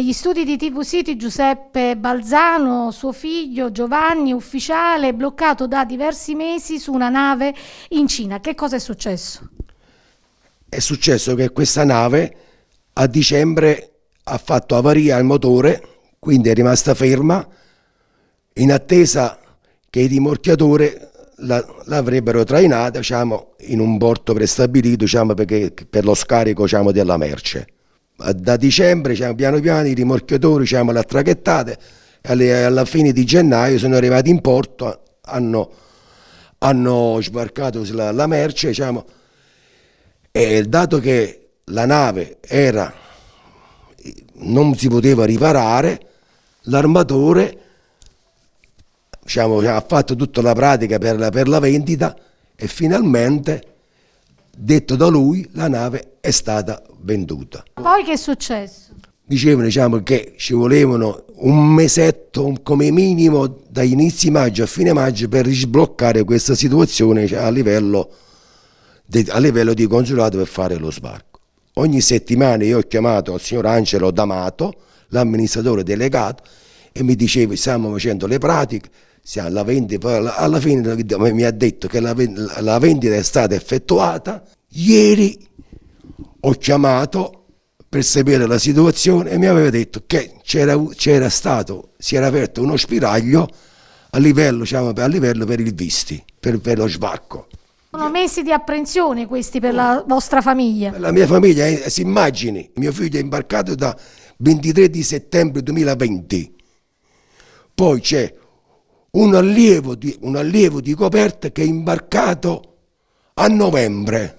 Negli studi di TV City Giuseppe Balzano, suo figlio Giovanni, ufficiale, bloccato da diversi mesi su una nave in Cina. Che cosa è successo? È successo che questa nave a dicembre ha fatto avaria al motore, quindi è rimasta ferma in attesa che i rimorchiatori l'avrebbero trainata diciamo, in un porto prestabilito diciamo, perché, per lo scarico diciamo, della merce. Eh, da dicembre diciamo, piano piano i rimorchiatori diciamo, le attraghettate e alla fine di gennaio sono arrivati in porto, hanno, hanno sbarcato la, la merce diciamo, e dato che la nave era, non si poteva riparare, l'armatore diciamo, ha fatto tutta la pratica per la, per la vendita e finalmente Detto da lui, la nave è stata venduta. Poi che è successo? Dicevano diciamo, che ci volevano un mesetto come minimo da inizio maggio a fine maggio per risbloccare questa situazione cioè, a, livello de, a livello di consulato per fare lo sbarco. Ogni settimana io ho chiamato il signor Angelo D'Amato, l'amministratore delegato, e mi diceva stiamo facendo le pratiche, Ah, alla vendita, alla, fine mi ha detto che la, vendita è stata effettuata. Ieri ho chiamato per sapere la situazione e mi aveva detto che c'era, stato, si era aperto uno spiraglio a livello, diciamo, a livello per il visti, per, per, lo sbacco. Sono mesi di apprensione questi per la vostra famiglia. La mia famiglia, eh, si immagini, mio figlio è imbarcato da 23 di settembre 2020, poi c'è un allievo di, un allievo di Coperta che è imbarcato a novembre,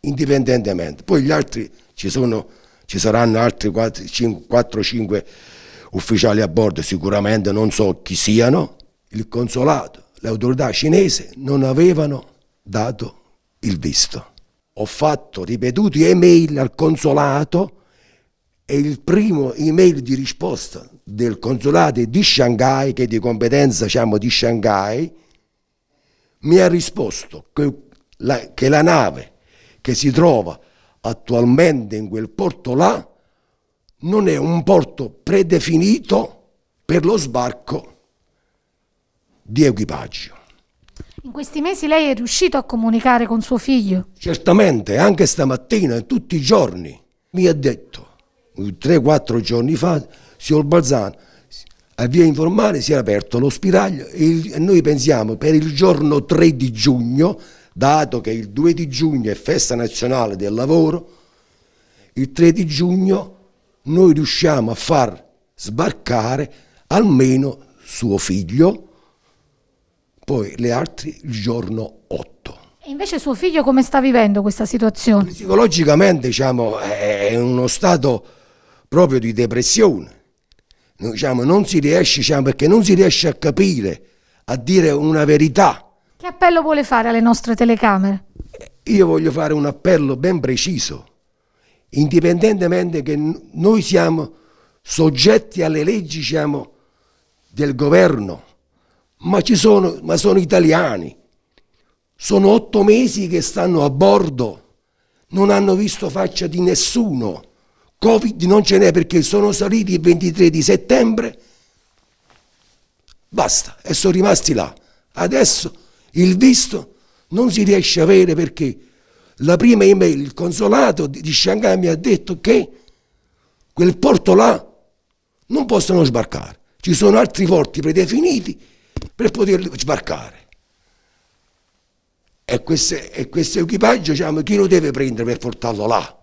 indipendentemente. Poi gli altri ci, sono, ci saranno altri 4-5 ufficiali a bordo, sicuramente non so chi siano, il consolato, le autorità cinese non avevano dato il visto. Ho fatto ripetuti email al consolato e il primo email di risposta del consolato di Shanghai, che è di competenza diciamo, di Shanghai, mi ha risposto che la, che la nave che si trova attualmente in quel porto là non è un porto predefinito per lo sbarco di equipaggio. In questi mesi lei è riuscito a comunicare con suo figlio? Certamente, anche stamattina, tutti i giorni, mi ha detto 3-4 giorni fa, signor Balzano, a via informale si era aperto lo spiraglio e noi pensiamo per il giorno 3 di giugno, dato che il 2 di giugno è festa nazionale del lavoro, il 3 di giugno noi riusciamo a far sbarcare almeno suo figlio, poi le altre il giorno 8. E invece suo figlio come sta vivendo questa situazione? Psicologicamente diciamo, è uno stato proprio di depressione. Diciamo, non si riesce, diciamo, perché non si riesce a capire, a dire una verità. Che appello vuole fare alle nostre telecamere? Io voglio fare un appello ben preciso, indipendentemente che noi siamo soggetti alle leggi diciamo, del governo, ma, sono, ma sono italiani, sono otto mesi che stanno a bordo, non hanno visto faccia di nessuno. Covid non ce n'è perché sono saliti il 23 di settembre, basta, e sono rimasti là. Adesso il visto non si riesce a avere perché la prima email, il consolato di Shanghai mi ha detto che quel porto là non possono sbarcare, ci sono altri porti predefiniti per poter sbarcare. E, queste, e questo equipaggio diciamo, chi lo deve prendere per portarlo là?